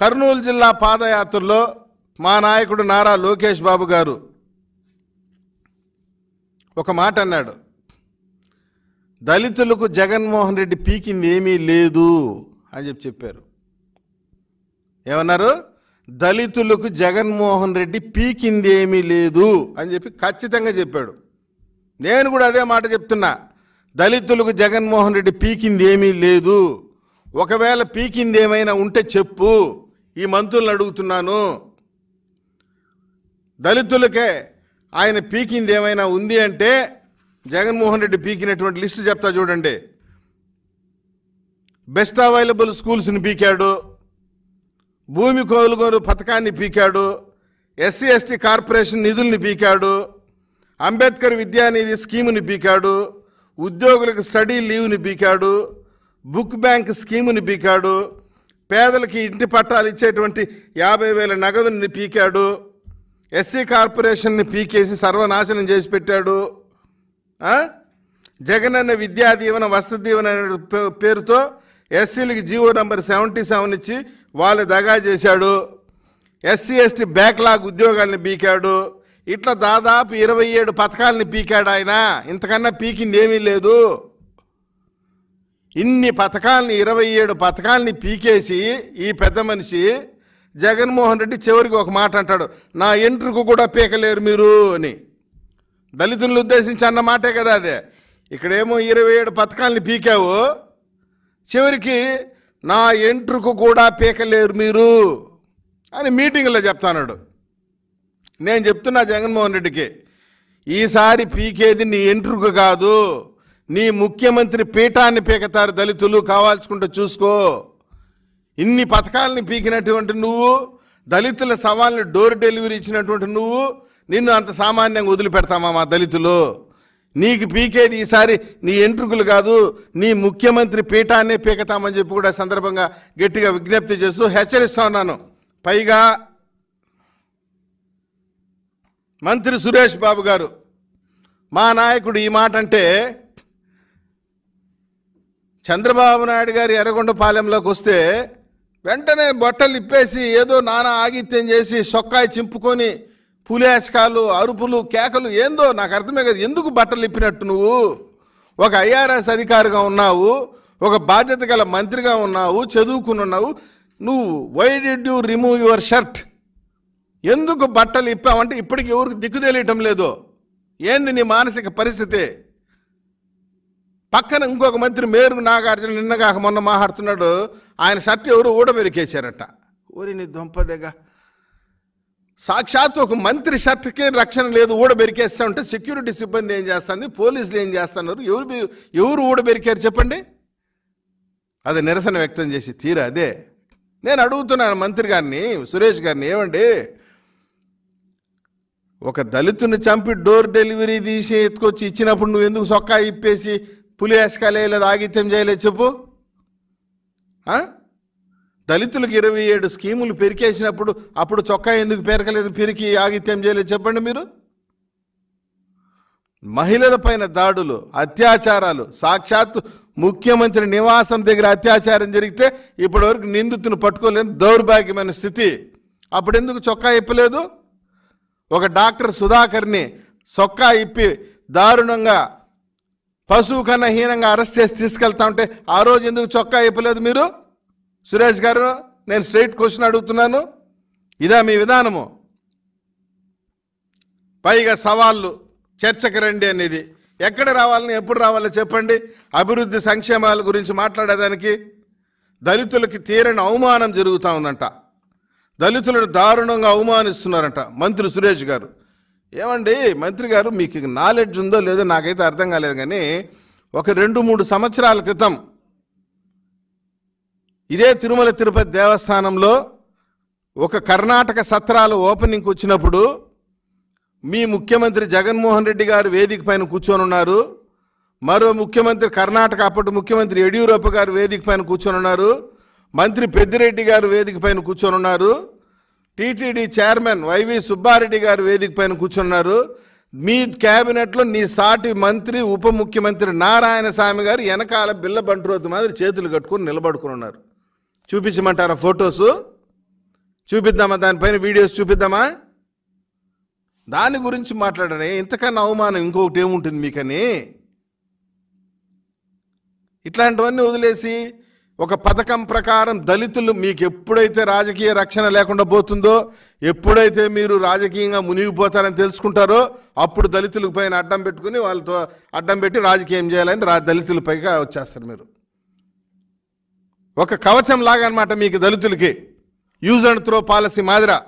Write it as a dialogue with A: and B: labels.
A: కర్నూలు జిల్లా పాదయాత్రలో మా నాయకుడు నారా లోకేష్ బాబు గారు ఒక మాట అన్నాడు దళితులకు జగన్మోహన్ రెడ్డి పీకింది ఏమీ లేదు అని చెప్పి చెప్పారు ఏమన్నారు దళితులకు జగన్మోహన్ రెడ్డి పీకింది ఏమీ లేదు అని చెప్పి ఖచ్చితంగా చెప్పాడు నేను కూడా అదే మాట చెప్తున్నా దళితులకు జగన్మోహన్ రెడ్డి పీకింది ఏమీ లేదు ఒకవేళ పీకింది ఏమైనా ఉంటే చెప్పు ఈ మంత్రులను అడుగుతున్నాను దళితులకే ఆయన పీకింది ఏమైనా ఉంది అంటే జగన్మోహన్ రెడ్డి పీకినటువంటి లిస్టు చెప్తా చూడండి బెస్ట్ అవైలబుల్ స్కూల్స్ని పీకాడు భూమి కోలుగోలు పథకాన్ని పీకాడు ఎస్సీ ఎస్టీ కార్పొరేషన్ నిధుల్ని పీకాడు అంబేద్కర్ విద్యానిధి స్కీముని పీకాడు ఉద్యోగులకు స్టడీ లీవ్ని పీకాడు బుక్ బ్యాంక్ స్కీముని పీకాడు పేదలకి ఇంటి పట్టాలు ఇచ్చేటువంటి యాభై వేల నగదుని పీకాడు ఎస్సీ కార్పొరేషన్ని పీకేసి సర్వనాశనం చేసి పెట్టాడు జగన్ అన్న విద్యా దీవెన వసతి దీవెన పేరుతో ఎస్సీలకి జీవో నంబర్ సెవెంటీ సెవెన్ ఇచ్చి వాళ్ళు దగా చేశాడు ఎస్సీ ఎస్టీ బ్యాక్లాగ్ ఉద్యోగాల్ని పీకాడు ఇట్లా దాదాపు ఇరవై ఏడు పథకాలని పీకాడు ఆయన ఇంతకన్నా పీకింది ఏమీ లేదు ఇన్ని పథకాలని ఇరవై ఏడు పథకాలని పీకేసి ఈ పెద్ద మనిషి జగన్మోహన్ రెడ్డి చివరికి ఒక మాట అంటాడు నా ఎంట్రుకు కూడా పీకలేరు మీరు అని దళితులను ఉద్దేశించి అన్న మాటే కదా అదే ఇక్కడేమో ఇరవై ఏడు పథకాలని పీకావు చివరికి నా ఎంట్రుకు కూడా పీకలేరు మీరు అని మీటింగ్లో చెప్తాను నేను చెప్తున్నా జగన్మోహన్ రెడ్డికి ఈసారి పీకేది నీ ఎంట్రుకు కాదు నీ ముఖ్యమంత్రి పీఠాన్ని పీకతారు దళితులు కావాల్సుకుంటే చూసుకో ఇన్ని పథకాలని పీకినటువంటి నువ్వు దళితుల సవాల్ని డోర్ డెలివరీ ఇచ్చినటువంటి నువ్వు నిన్ను అంత సామాన్యంగా వదిలిపెడతామా మా దళితులు నీకు పీకేది ఈసారి నీ ఎంట్రుకులు కాదు నీ ముఖ్యమంత్రి పీఠాన్నే పీకతామని చెప్పి కూడా సందర్భంగా గట్టిగా విజ్ఞప్తి చేస్తూ హెచ్చరిస్తా ఉన్నాను పైగా మంత్రి సురేష్ బాబు గారు మా నాయకుడు ఈ మాట అంటే చంద్రబాబు నాయుడు గారి ఎర్రగొండపాలెంలోకి వస్తే వెంటనే బట్టలు ఇప్పేసి ఏదో నానా ఆగిత్యం చేసి సొక్కాయి చింపుకొని పులేసకాలు అరుపులు కేకలు ఏందో నాకు అర్థమే కదా ఎందుకు బట్టలు ఇప్పినట్టు నువ్వు ఒక ఐఆర్ఎస్ అధికారిగా ఉన్నావు ఒక బాధ్యత గల మంత్రిగా ఉన్నావు చదువుకుని ఉన్నావు నువ్వు why did you remove your shirt ఎందుకు బట్టలు ఇప్పావంటే ఇప్పటికి ఎవరికి దిక్కు తెలియటం లేదు ఏంది నీ మానసిక పరిస్థితి పక్కన ఇంకొక మంత్రి మేరు నాగార్జున నిన్నగాక మొన్న మాట్లాడుతున్నాడు ఆయన షర్ట్ ఎవరు ఊడబెరికేశారట ఊరి నీ దొంపదేగా సాక్షాత్ ఒక మంత్రి షర్ట్కే రక్షణ లేదు ఊడబెరికేస్తా ఉంటే సెక్యూరిటీ సిబ్బంది ఏం చేస్తుంది పోలీసులు ఏం చేస్తున్నారు ఎవరు ఎవరు ఊడబెరికారు చెప్పండి అది నిరసన వ్యక్తం చేసి తీరా అదే నేను అడుగుతున్నాను మంత్రి గారిని సురేష్ గారిని ఏమండి ఒక దళితుని చంపి డోర్ డెలివరీ తీసి ఎత్తుకొచ్చి ఇచ్చినప్పుడు నువ్వు ఎందుకు సొక్కా ఇప్పేసి పులి లేదు ఆగిత్యం చేయలేదు చెప్పు దళితులకు ఇరవై ఏడు స్కీములు పెరికేసినప్పుడు అప్పుడు చొక్కా ఎందుకు పెరకలేదు పెరికి ఆగిత్యం చేయలేదు చెప్పండి మీరు మహిళల పైన దాడులు అత్యాచారాలు సాక్షాత్ ముఖ్యమంత్రి నివాసం దగ్గర అత్యాచారం జరిగితే ఇప్పటివరకు నిందితును పట్టుకోలేని దౌర్భాగ్యమైన స్థితి అప్పుడెందుకు చొక్కా ఇప్పలేదు ఒక డాక్టర్ సుధాకర్ని చొక్కా ఇప్పి దారుణంగా పశువు కన్నా హీనంగా అరెస్ట్ చేసి తీసుకెళ్తా ఉంటే ఆ రోజు ఎందుకు చొక్కా అయిపోలేదు మీరు సురేష్ గారు నేను స్ట్రైట్ క్వశ్చన్ అడుగుతున్నాను ఇదా మీ విధానము పైగా సవాళ్ళు చర్చకు రండి అనేది ఎక్కడ రావాలని ఎప్పుడు రావాలో చెప్పండి అభివృద్ధి సంక్షేమాల గురించి మాట్లాడేదానికి దళితులకి తీరని అవమానం జరుగుతూ ఉందంట దళితులను దారుణంగా అవమానిస్తున్నారంట మంత్రి సురేష్ గారు ఏమండి మంత్రి గారు మీకు నాలెడ్జ్ ఉందో లేదో నాకైతే అర్థం కాలేదు కానీ ఒక రెండు మూడు సంవత్సరాల క్రితం ఇదే తిరుమల తిరుపతి దేవస్థానంలో ఒక కర్ణాటక సత్రాలు ఓపెనింగ్కి వచ్చినప్పుడు మీ ముఖ్యమంత్రి జగన్మోహన్ రెడ్డి గారు వేదిక పైన కూర్చొని ఉన్నారు మరో ముఖ్యమంత్రి కర్ణాటక అప్పటి ముఖ్యమంత్రి యడియూరప్ప గారు వేదిక పైన కూర్చొని ఉన్నారు మంత్రి పెద్దిరెడ్డి గారు వేదిక పైన కూర్చొని ఉన్నారు టీటీడీ చైర్మన్ వైవి సుబ్బారెడ్డి గారు వేదిక పైన కూర్చున్నారు మీ క్యాబినెట్లో నీ సాటి మంత్రి ఉప ముఖ్యమంత్రి నారాయణ స్వామి గారు వెనకాల బిల్ల బంట్రోతు మాదిరి చేతులు కట్టుకుని నిలబడుకుని ఉన్నారు చూపించమంటారా ఫొటోస్ చూపిద్దామా దానిపైన వీడియోస్ చూపిద్దామా దాని గురించి మాట్లాడనే ఇంతకన్నా అవమానం ఇంకొకటి ఏముంటుంది మీకని ఇట్లాంటివన్నీ వదిలేసి ఒక పథకం ప్రకారం దళితులు మీకు ఎప్పుడైతే రాజకీయ రక్షణ లేకుండా పోతుందో ఎప్పుడైతే మీరు రాజకీయంగా మునిగిపోతారని తెలుసుకుంటారో అప్పుడు దళితుల పైన అడ్డం పెట్టుకుని వాళ్ళతో అడ్డం పెట్టి రాజకీయం చేయాలని రా దళితులపైగా వచ్చేస్తారు మీరు ఒక కవచం లాగా అనమాట మీకు దళితులకి యూజ్ అండ్ త్రో పాలసీ మాదిరా